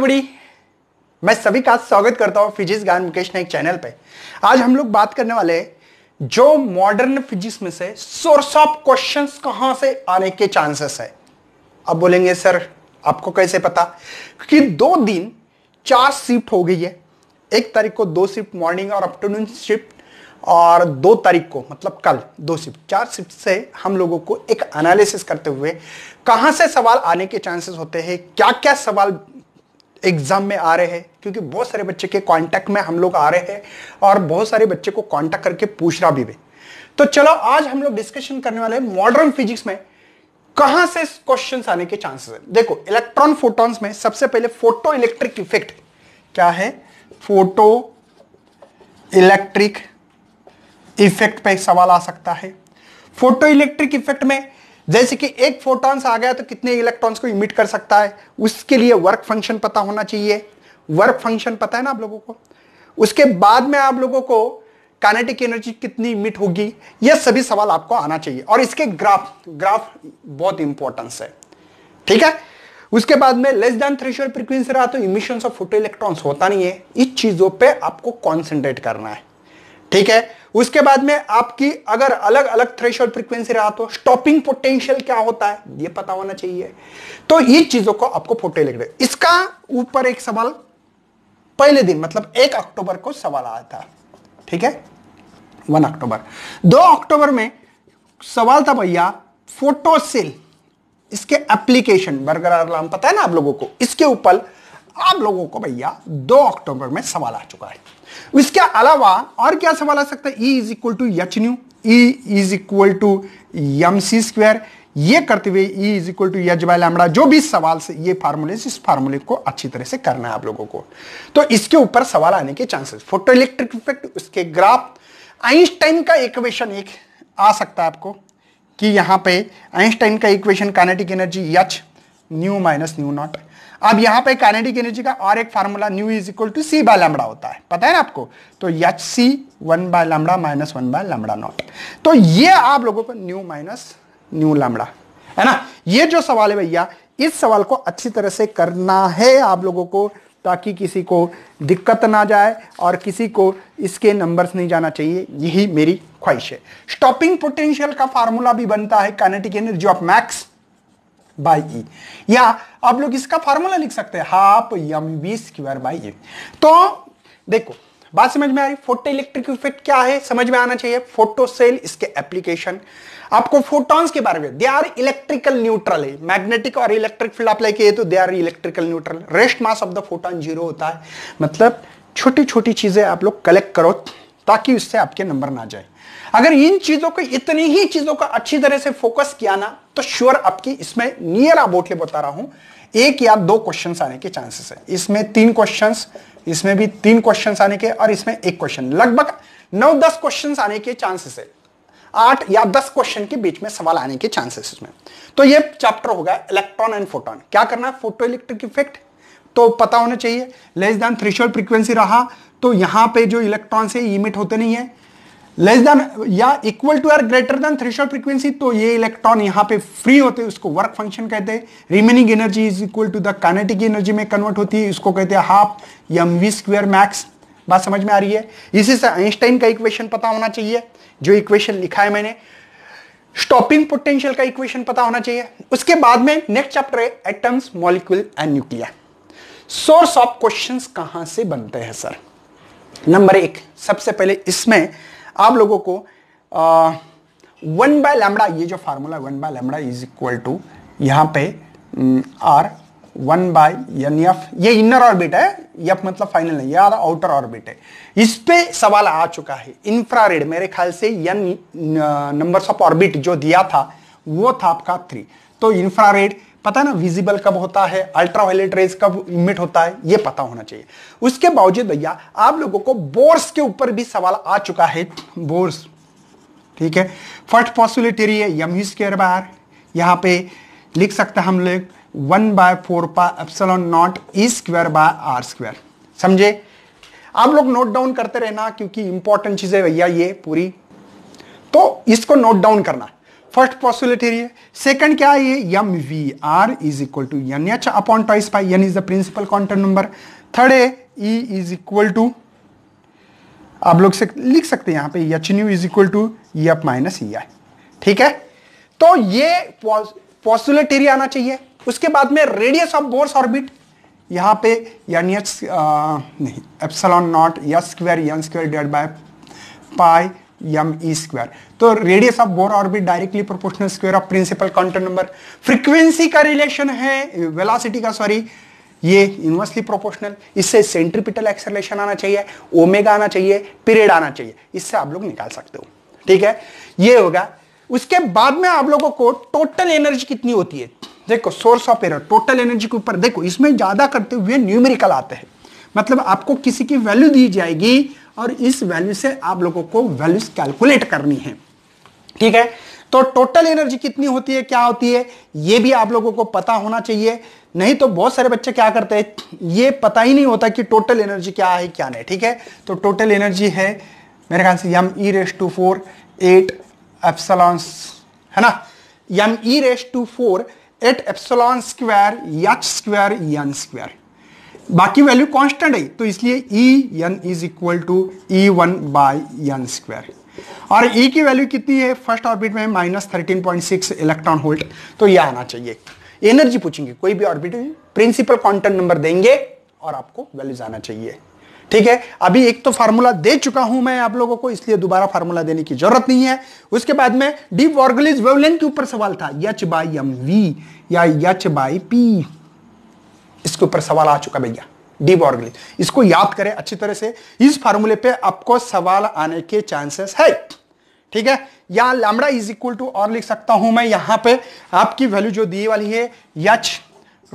बड़ी मैं सभी का स्वागत करता हूं फिजिक्स ज्ञान मुकेश ने एक चैनल पे आज हम लोग बात करने वाले जो मॉडर्न फिजिक्स में से सोर्स ऑफ क्वेश्चंस कहां से आने के चांसेस है अब बोलेंगे सर आपको कैसे पता क्योंकि दो दिन चार शिफ्ट हो गई है एक तारीख को दो शिफ्ट मॉर्निंग और आफ्टरनून शिफ्ट और दो तारीख को मतलब कल दो शिफ्ट चार शिफ्ट से हम लोगों को एक एनालिसिस करते हुए कहां से सवाल आने के चांसेस होते हैं क्या क्या सवाल एग्जाम में आ रहे हैं क्योंकि बहुत सारे बच्चे के कांटेक्ट में हम लोग आ रहे हैं और बहुत सारे बच्चे को कांटेक्ट करके पूछ रहा भी है तो चलो आज हम लोग डिस्कशन करने वाले हैं मॉडर्न फिजिक्स में कहां से क्वेश्चंस आने के चांसेस है देखो इलेक्ट्रॉन फोटॉन्स में सबसे पहले फोटो इलेक्ट्रिक इफेक्ट क्या है फोटो इलेक्ट्रिक इफेक्ट पे सवाल आ सकता है फोटो इलेक्ट्रिक इफेक्ट में जैसे कि एक फोटॉन्स आ गया तो कितने इलेक्ट्रॉन्स को इमिट कर सकता है उसके लिए वर्क फंक्शन पता होना चाहिए वर्क फंक्शन पता है ना आप लोगों को उसके बाद में आप लोगों को कानेटिक एनर्जी कितनी इमिट होगी यह सभी सवाल आपको आना चाहिए और इसके ग्राफ ग्राफ बहुत इंपॉर्टेंस है ठीक है उसके बाद में लेस देन थ्रेशोल्ड फ्रिक्वेंसी रहा तो इमिशन ऑफ फोटो इलेक्ट्रॉन होता नहीं है इस चीज़ों पर आपको कॉन्सेंट्रेट करना है ठीक है उसके बाद में आपकी अगर अलग अलग थ्रेशोल्ड फ्रीक्वेंसी रहा तो स्टॉपिंग पोटेंशियल क्या होता है ये पता होना चाहिए तो ये चीजों को आपको फोटो लिख इसका ऊपर एक सवाल पहले दिन मतलब एक अक्टूबर को सवाल आया था ठीक है वन अक्टूबर दो अक्टूबर में सवाल था भैया फोटोसिल इसके एप्लीकेशन बर्गर नाम पता है ना आप लोगों को इसके ऊपर आप लोगों को भैया दो अक्टूबर में सवाल आ चुका है इसके अलावा और क्या सवाल आ सकता है E is equal to h nu E is equal to m c square ये करते हुए E is equal to h by lambda जो भी सवाल से ये फार्मूले इस फार्मूले को अच्छी तरह से करना है आप लोगों को तो इसके ऊपर सवाल आने के चांसेस फोटो इलेक्ट्रिक इफेक्ट उसके ग्राफ आइंस्टाइन का इक्वेशन एक आ सकता है आपको कि यहां पे आइंस्टाइन का equation kinetic energy h nu minus nu naught अब यहां पे कैनेटिक एनर्जी का और एक formula nu is equal to c by lambda होता है पता है ना आपको तो h c one by lambda minus one by lambda naught तो ये आप लोगों को न्यू माइनस न्यू लामड़ा है ना ये जो सवाल है भैया इस सवाल को अच्छी तरह से करना है आप लोगों को ताकि किसी को दिक्कत ना जाए और किसी को इसके नंबर्स नहीं जाना चाहिए यही मेरी ख्वाहिश है स्टॉपिंग पोटेंशियल का फार्मूला भी बनता है kinetic energy of max by e या आप लोग इसका फार्मूला लिख सकते हैं half m v square by e तो देखो बात समझ में आ रही फोटो इलेक्ट्रिक इफेक्ट क्या है समझ में आना चाहिए फोटो सेल इसके एप्लीकेशन आपको फोटॉन्स के बारे में दे आर इलेक्ट्रिकल न्यूट्रल है मैग्नेटिक और इलेक्ट्रिक फील्ड अप्लाई किए तो they are electrical neutral rest mass of the photon zero होता है मतलब छोटी छोटी चीजें आप लोग कलेक्ट करो ताकि उससे आपके नंबर ना जाए अगर इन चीजों को इतनी ही चीजों का अच्छी तरह से फोकस किया ना तो श्योर आपकी इसमें नियर अबाउट ये बता रहा हूं एक या दो क्वेश्चन आने के चांसेस है इसमें तीन क्वेश्चन इसमें भी तीन क्वेश्चन आने के और इसमें एक क्वेश्चन लगभग नौ दस क्वेश्चन आने के चांसेस है आठ या दस क्वेश्चन के बीच में सवाल आने के चांसेस इसमें तो ये चैप्टर होगा इलेक्ट्रॉन एंड फोटोन क्या करना है फोटो इलेक्ट्रिक इफेक्ट तो पता होना चाहिए लेस देन थ्रेशोल्ड फ्रीक्वेंसी रहा तो यहां पे जो इलेक्ट्रॉन से इमिट होते नहीं है लेस देन या equal to or greater than threshold frequency तो ये इलेक्ट्रॉन यहां पे फ्री होते हैं उसको वर्क फंक्शन कहते हैं remaining energy is equal to the kinetic energy में कन्वर्ट होती है इसको कहते हैं half m v square max बात समझ में आ रही है इसी से आइंस्टाइन का इक्वेशन पता होना चाहिए जो इक्वेशन लिखा है मैंने स्टॉपिंग पोटेंशियल का इक्वेशन पता होना चाहिए उसके बाद में नेक्स्ट चैप्टर है atoms molecule and nuclei source of questions कहां से बनते हैं सर नंबर एक सबसे पहले इसमें आप लोगों को वन बाय लैमडा ये जो formula one by lambda is equal to यहाँ पे R one by n f ये इनर ऑर्बिट है ये मतलब फाइनल नहीं यार आउटर ऑर्बिट है इस पे सवाल आ चुका है इंफ्रारेड मेरे ख्याल से यन नंबर्स ऑफ ऑर्बिट जो दिया था वो था आपका थ्री तो इंफ्रारेड पता है ना विजिबल कब होता है अल्ट्रा वायलेट रेज कब इमिट होता है ये पता होना चाहिए उसके बावजूद भैया आप लोगों को बोर्स के ऊपर भी सवाल आ चुका है बोर्स ठीक है फर्स्ट पॉसिबिलिटी है यम स्केयर बार यहाँ पे लिख सकते हैं हम लोग one by four pi epsilon naught e square by r square समझे आप लोग नोट डाउन करते रहना क्योंकि इंपॉर्टेंट चीज़ है भैया ये पूरी तो इसको नोट डाउन करना फर्स्ट पॉसिबिलिटी है सेकंड क्या है ये m v r is equal to n h upon twice pi n is the principal quantum number third है ई इज इक्वल टू आप लोग से लिख सकते हैं यहां पे h nu is equal to f minus E I ठीक है तो ये पॉसिबिलिटी आना चाहिए उसके बाद में रेडियस ऑफ बोर्स ऑर्बिट यहां पे यन एच नहीं epsilon naught s square n square divide by pi m e square तो radius of Bohr orbit directly proportional square of principal counter number frequency का रिलेशन है velocity का sorry ये inversely proportional इससे centripetal acceleration आना चाहिए omega आना चाहिए पीरियड आना चाहिए इससे आप लोग निकाल सकते हो ठीक है ये होगा उसके बाद में आप लोगों को टोटल एनर्जी कितनी होती है देखो source of error total energy के ऊपर देखो इसमें ज्यादा करते हुए न्यूमेरिकल आते हैं मतलब आपको किसी की वैल्यू दी जाएगी और इस वैल्यू से आप लोगों को वैल्यूज कैलकुलेट करनी है ठीक है तो टोटल एनर्जी कितनी होती है क्या होती है ये भी आप लोगों को पता होना चाहिए नहीं तो बहुत सारे बच्चे क्या करते हैं ये पता ही नहीं होता कि टोटल एनर्जी क्या है क्या नहीं ठीक है तो टोटल एनर्जी है मेरे ख्याल से m e raise to four eight epsilons है ना m e raise to four eight epsilon square h square n square बाकी वैल्यू कांस्टेंट है तो इसलिए E n is equal to E one by n square और E e की value कितनी है फर्स्ट ऑर्बिट में minus thirteen point six electron volt तो यह आना चाहिए एनर्जी पूछेंगे कोई भी ऑर्बिट में प्रिंसिपल क्वांटम नंबर देंगे और आपको वैल्यूज आना चाहिए ठीक है अभी एक तो फार्मूला दे चुका हूं मैं आप लोगों को इसलिए दोबारा फार्मूला देने की जरूरत नहीं है उसके बाद में डीप वॉर्गलिज वेवलेंथ के ऊपर सवाल था यच बाई एम वी या यच बाई पी इसके ऊपर सवाल आ चुका भैया डी बॉर्गलिन इसको याद करें अच्छी तरह से इस फार्मूले पे आपको सवाल आने के चांसेस है ठीक है या लैमडा इज इक्वल टू और लिख सकता हूं मैं यहां पे आपकी वैल्यू जो दी वाली है h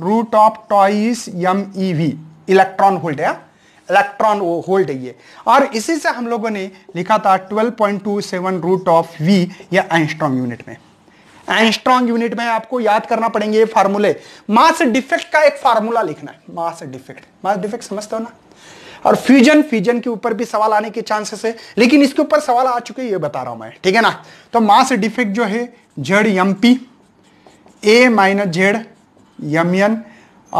root of twice m e v electron volt है इलेक्ट्रॉन वो होल्ड है ये और इसी से हम लोगों ने लिखा था twelve point two seven root of v या आइंस्ट्रॉन्ग यूनिट में एंस्ट्रॉन्ग यूनिट में आपको याद करना पड़ेंगे ये फार्मूले मास डिफेक्ट का एक फार्मूला लिखना है मास डिफेक्ट मास डिफेक्ट समझते हो ना और फ्यूजन फ्यूजन के ऊपर भी सवाल आने के चांसेस है लेकिन इसके ऊपर सवाल आ चुके ये बता रहा हूं मैं ठीक है ना तो मास डिफेक्ट जो है Z m p A minus Z m n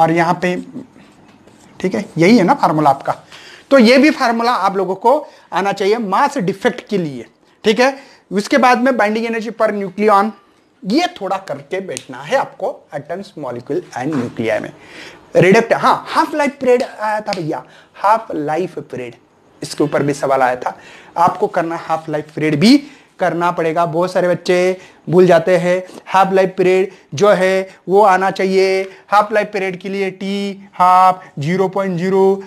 और यहाँ पे ठीक है यही है ना फार्मूला आपका तो ये भी फार्मूला आप लोगों को आना चाहिए मास डिफेक्ट के लिए ठीक है उसके बाद में बाइंडिंग एनर्जी पर न्यूक्लियॉन ये थोड़ा करके बैठना है आपको एटम्स मॉलिक्यूल एंड न्यूक्लियर में रिडक्ट हाँ हाफ लाइफ पीरियड आया था भैया हाफ लाइफ पीरियड इसके ऊपर भी सवाल आया था आपको करना हाफ लाइफ पीरियड भी करना पड़ेगा बहुत सारे बच्चे भूल जाते हैं हाफ लाइफ पीरियड जो है वो आना चाहिए हाफ लाइफ पीरियड के लिए T half zero point zero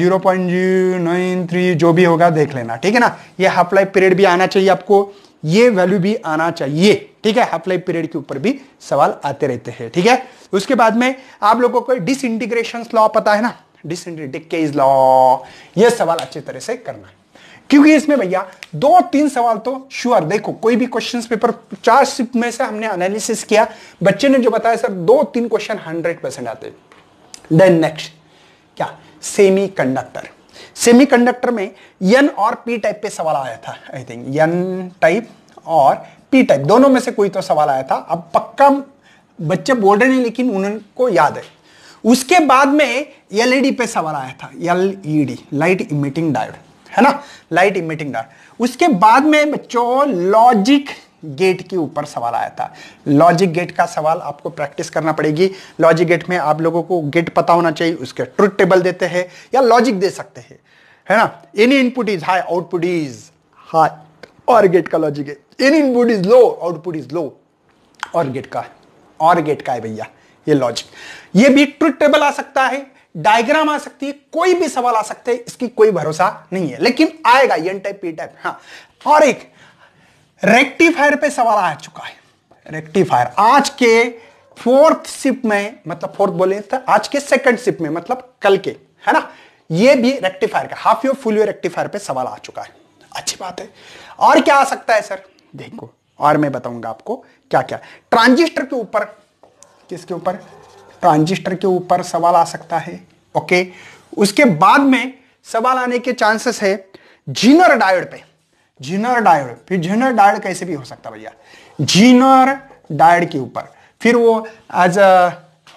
zero point zero nine three जो भी होगा देख लेना ठीक है ना ये हाफ लाइफ पीरियड भी आना चाहिए आपको ये वैल्यू भी आना चाहिए ठीक है हाफ लाइफ पीरियड के ऊपर भी सवाल आते रहते हैं ठीक है उसके बाद में आप लोगों को डिस इंटीग्रेशन लॉ पता है ना डिस लॉ ये सवाल अच्छे तरह से करना है क्योंकि इसमें भैया दो तीन सवाल तो श्योर देखो कोई भी क्वेश्चन पेपर चार शिफ्ट में से हमने एनालिसिस किया बच्चे ने जो बताया सर दो तीन क्वेश्चन हंड्रेड परसेंट आते देन नेक्स्ट क्या सेमी कंडक्टर सेमीकंडक्टर में एन और पी टाइप पे सवाल आया था आई थिंक एन टाइप और पी टाइप दोनों में से कोई तो सवाल आया था अब पक्का बच्चे बोल रहे हैं लेकिन उनको याद है उसके बाद में एलईडी e पे सवाल आया था एलईडी लाइट इमिटिंग डायोड है ना लाइट इमिटिंग डायोड उसके बाद में बच्चों लॉजिक गेट के ऊपर सवाल आया था लॉजिक गेट का सवाल आपको प्रैक्टिस करना पड़ेगी लॉजिक गेट में आप लोगों को गेट पता होना चाहिए उसके ट्रुथ टेबल देते हैं या लॉजिक दे सकते हैं है ना any input is high output is high OR gate का लॉजिक है any input is low output is low OR gate का और गेट का है भैया ये लॉजिक ये भी ट्रुथ टेबल आ सकता है डायग्राम आ सकती है कोई भी सवाल आ सकते हैं इसकी कोई भरोसा नहीं है लेकिन आएगा एन टाइप पी टाइप हाँ और एक रेक्टिफायर पे सवाल आ चुका है रेक्टिफायर आज के फोर्थ शिप में मतलब फोर्थ बोले तो आज के सेकंड शिप में मतलब कल के है ना ये भी रेक्टिफायर का हाफ यो फुल रेक्टिफायर पे सवाल आ चुका है अच्छी बात है और क्या आ सकता है सर देखो और मैं बताऊंगा आपको क्या क्या ट्रांजिस्टर के ऊपर किसके ऊपर ट्रांजिस्टर के ऊपर सवाल आ सकता है ओके उसके बाद में सवाल आने के चांसेस है जीनर डायोड पे जीनर डायड फिर जीनर डायड कैसे भी हो सकता भैया जीनर डायड के ऊपर फिर वो as a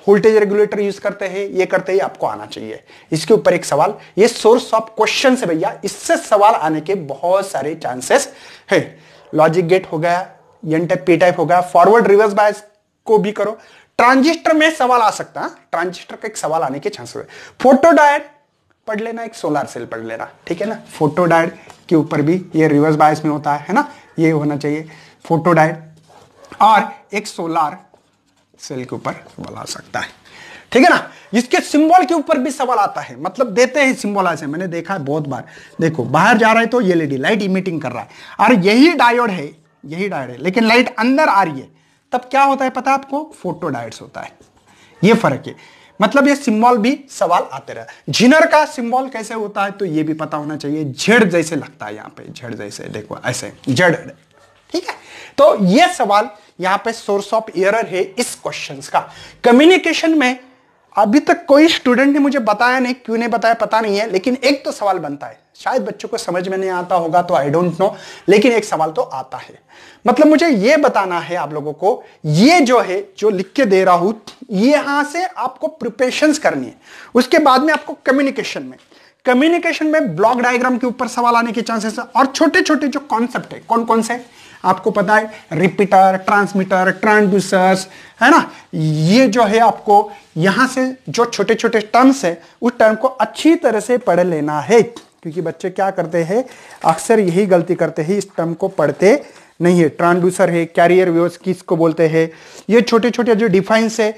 voltage regulator use करते हैं ये करते ही आपको आना चाहिए इसके ऊपर एक सवाल ये सोर्स ऑफ क्वेश्चन है भैया इससे सवाल आने के बहुत सारे चांसेस है लॉजिक गेट हो गया एन टाइप पी टाइप हो गया फॉरवर्ड रिवर्स बायस को भी करो ट्रांजिस्टर में सवाल आ सकता है ट्रांजिस्टर हाँ? का एक सवाल आने के चांसेस है फोटो डायड पढ़ लेना एक सोलर सेल पढ़ लेना ठीक है ना फोटो डायड के ऊपर भी ये रिवर्स बायस में होता है है ना ये होना चाहिए फोटोडाइड और एक सोलार सेल के ऊपर सवाल आ सकता है ठीक है ना इसके सिंबल के ऊपर भी सवाल आता है मतलब देते हैं सिंबल ऐसे मैंने देखा है बहुत बार देखो बाहर जा रहा है तो ये लेडी लाइट इमिटिंग कर रहा है और यही डायोड है यही डायोड है लेकिन लाइट अंदर आ रही है तब क्या होता है पता है आपको फोटोडायोड्स होता है ये फर्क है मतलब ये सिंबल भी सवाल आते रहे झिनर का सिंबल कैसे होता है तो ये भी पता होना चाहिए झेड जैसे लगता है यहाँ पे झेड जैसे देखो ऐसे जड़ ठीक है तो ये सवाल यहाँ पे सोर्स ऑफ एरर है इस क्वेश्चन का कम्युनिकेशन में अभी तक कोई स्टूडेंट ने मुझे बताया नहीं क्यों नहीं बताया पता नहीं है लेकिन एक तो सवाल बनता है शायद बच्चों को समझ में नहीं आता होगा तो आई डोंट नो लेकिन एक सवाल तो आता है मतलब मुझे ये बताना है आप लोगों को ये जो है जो लिख के दे रहा हूं यहां से आपको प्रिपेशन करनी है उसके बाद में आपको कम्युनिकेशन में कम्युनिकेशन में ब्लॉक डायग्राम के ऊपर सवाल आने के चांसेस है और छोटे छोटे जो कॉन्सेप्ट है कौन कौन से आपको पता है रिपीटर ट्रांसमीटर ट्रांसड्यूसर्स है ना ये जो है आपको यहां से जो छोटे छोटे टर्म्स है उस टर्म को अच्छी तरह से पढ़ लेना है क्योंकि बच्चे क्या करते हैं अक्सर यही गलती करते हैं इस टर्म को पढ़ते नहीं है ट्रांसड्यूसर है कैरियर व्यवस्था किसको बोलते हैं ये छोटे छोटे जो डिफाइंस है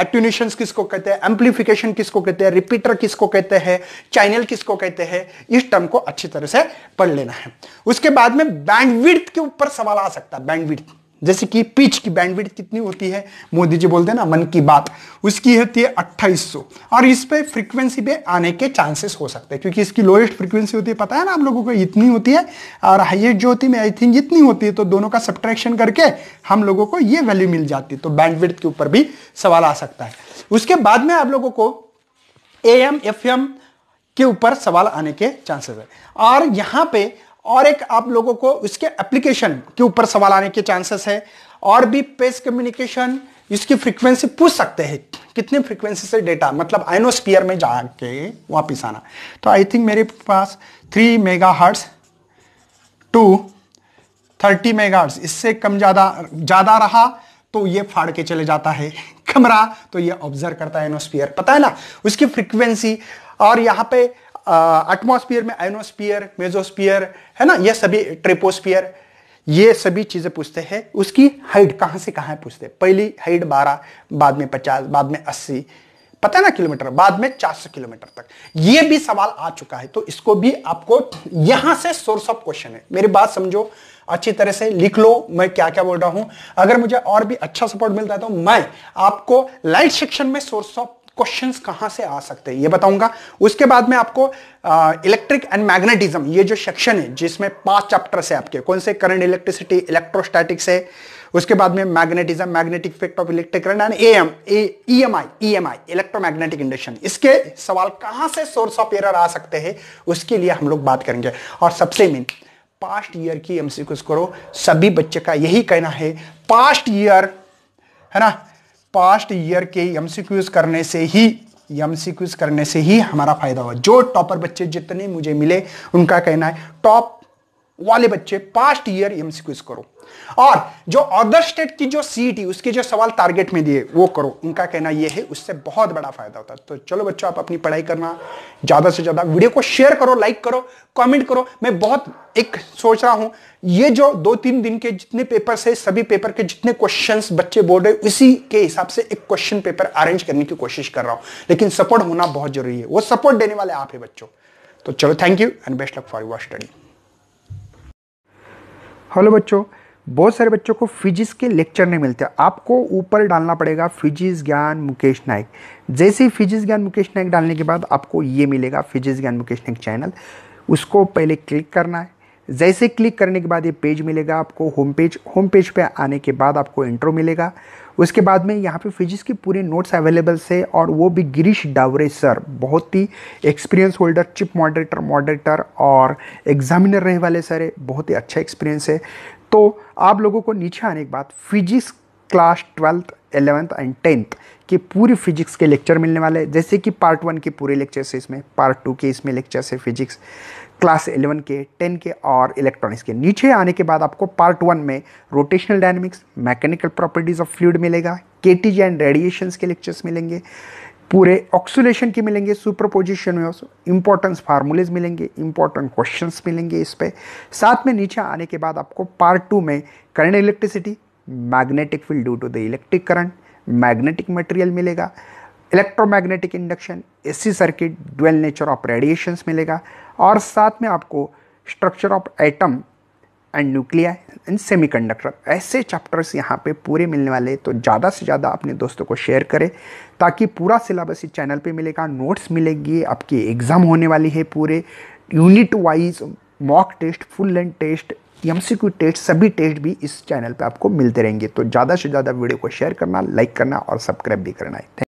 एट्यूनेशन किसको कहते हैं एम्पलीफिकेशन किसको कहते हैं रिपीटर किसको कहते हैं चैनल किसको कहते हैं इस टर्म को अच्छी तरह से पढ़ लेना है उसके बाद में बैंडविड्थ के ऊपर सवाल आ सकता है बैंडविड्थ जैसे कि पिच की बैंडविड कितनी होती है मोदी जी बोलते हैं ना मन की बात उसकी होती है अट्ठाईस और इस पर फ्रीक्वेंसी पे आने के चांसेस हो सकते हैं क्योंकि इसकी लोएस्ट फ्रीक्वेंसी होती है पता है ना आप लोगों को इतनी होती है और हाइएस्ट जो होती है आई थिंक इतनी होती है तो दोनों का सब्ट्रैक्शन करके हम लोगों को ये वैल्यू मिल जाती है तो बैंडविड के ऊपर भी सवाल आ सकता है उसके बाद में आप लोगों को ए एम एफ एम के ऊपर सवाल आने के चांसेस है और यहाँ पे और एक आप लोगों को इसके एप्लीकेशन के ऊपर सवाल आने के चांसेस है और भी पेस कम्युनिकेशन इसकी फ्रीक्वेंसी पूछ सकते हैं कितनी फ्रीक्वेंसी से डेटा मतलब आइनोस्पियर में जाके वापिस आना तो आई थिंक मेरे पास three mega hertz to thirty mega hertz इससे कम ज़्यादा ज़्यादा रहा तो ये फाड़ के चले जाता है कमरा तो ये ऑब्जर्व करता है एनोस्फियर पता है ना उसकी फ्रीक्वेंसी और यहाँ पे एटमोस्फियर में आइनोस्फियर मेजोस्फियर है ना ये सभी ट्रिपोस्फियर ये सभी चीज़ें पूछते हैं उसकी हाइट कहाँ से कहाँ पूछते हैं पहली हाइट बारह बाद में पचास बाद में अस्सी पता है ना किलोमीटर बाद में 400 किलोमीटर तक ये भी सवाल आ चुका है तो इसको भी आपको यहां से सोर्स ऑफ क्वेश्चन है मेरी बात समझो अच्छी तरह से लिख लो मैं क्या क्या बोल रहा हूं अगर मुझे और भी अच्छा सपोर्ट मिलता है तो मैं आपको लाइट सेक्शन में सोर्स ऑफ क्वेश्चन कहां से आ सकते हैं ये बताऊंगा उसके बाद में आपको इलेक्ट्रिक एंड मैग्नेटिज्म ये जो सेक्शन है जिसमें पांच चैप्टर है आपके कौन से करंट इलेक्ट्रिसिटी इलेक्ट्रोस्टैटिक्स है उसके बाद में magnetism magnetic effect of electric current and M E M I E M I electromagnetic induction इसके सवाल कहां से सोर्स ऑफ एरर आ सकते हैं उसके लिए हम लोग बात करेंगे और सबसे मेन पास्ट ईयर की एमसीक्यूज करो सभी बच्चे का यही कहना है पास्ट ईयर है ना पास्ट ईयर के एमसीक्यूज करने से ही एमसीक्यूज करने से ही हमारा फायदा हुआ जो टॉपर बच्चे जितने मुझे मिले उनका कहना है टॉप वाले बच्चे पास्ट ईयर एमसीक्यूज करो और जो अदर स्टेट की जो सीईटी उसके जो सवाल टारगेट में दिए वो करो उनका कहना ये है उससे बहुत बड़ा फायदा होता है तो चलो बच्चों आप अपनी पढ़ाई करना ज़्यादा से ज़्यादा वीडियो को शेयर करो लाइक करो कमेंट करो मैं बहुत एक सोच रहा हूं ये जो दो तीन दिन के जितने पेपर है सभी पेपर के जितने क्वेश्चन बच्चे बोल रहे उसी के हिसाब से एक क्वेश्चन पेपर अरेंज करने की कोशिश कर रहा हूं लेकिन सपोर्ट होना बहुत जरूरी है वो सपोर्ट देने वाले आप है बच्चों तो चलो thank you and best luck for your study hello बच्चों बहुत सारे बच्चों को फिजिक्स के लेक्चर नहीं मिलते आपको ऊपर डालना पड़ेगा फिजिक्स ज्ञान मुकेश नायक जैसे ही फिजिक्स ज्ञान मुकेश नायक डालने के बाद आपको ये मिलेगा फिजिक्स ज्ञान मुकेश नायक चैनल उसको पहले क्लिक करना है जैसे क्लिक करने के बाद ये पेज मिलेगा आपको होम पेज होम पेज पे आने के बाद आपको इंट्रो मिलेगा उसके बाद में यहाँ पे फिजिक्स की पूरे नोट्स अवेलेबल से और वो भी गिरीश डावरे सर बहुत ही experience holder chief moderator moderator और एग्जामिनर रहने वाले सर है बहुत ही अच्छा एक्सपीरियंस है तो आप लोगों को नीचे आने के बाद physics class twelfth eleventh and tenth कि पूरी फिजिक्स के लेक्चर मिलने वाले हैं जैसे कि पार्ट वन के पूरे लेक्चर्स है इसमें पार्ट टू के इसमें लेक्चर्स है फिजिक्स क्लास एलेवन के टेन के और इलेक्ट्रॉनिक्स के नीचे आने के बाद आपको पार्ट वन में rotational dynamics mechanical properties of fluid मिलेगा के एंड रेडिएशंस के लेक्चर्स मिलेंगे पूरे ऑक्सुलेशन के मिलेंगे सुपरपोजिशन में इंपॉर्टेंस फार्मूलेज मिलेंगे इंपॉर्टेंट क्वेश्चन मिलेंगे इस पर साथ में नीचे आने के बाद आपको पार्ट टू में current electricity magnetic field due to the electric current magnetic material मिलेगा electromagnetic induction AC circuit dual nature of radiations मिलेगा और साथ में आपको structure of atom and nuclei and semiconductor ऐसे चैप्टर्स यहाँ पे पूरे मिलने वाले तो ज़्यादा से ज़्यादा अपने दोस्तों को शेयर करें ताकि पूरा सिलेबस इस चैनल पे मिलेगा नोट्स मिलेगी आपकी एग्ज़ाम होने वाली है पूरे unit wise mock test full length test कि एम टेस्ट सभी टेस्ट भी इस चैनल पे आपको मिलते रहेंगे तो ज़्यादा से ज़्यादा वीडियो को शेयर करना लाइक करना और सब्सक्राइब भी करना है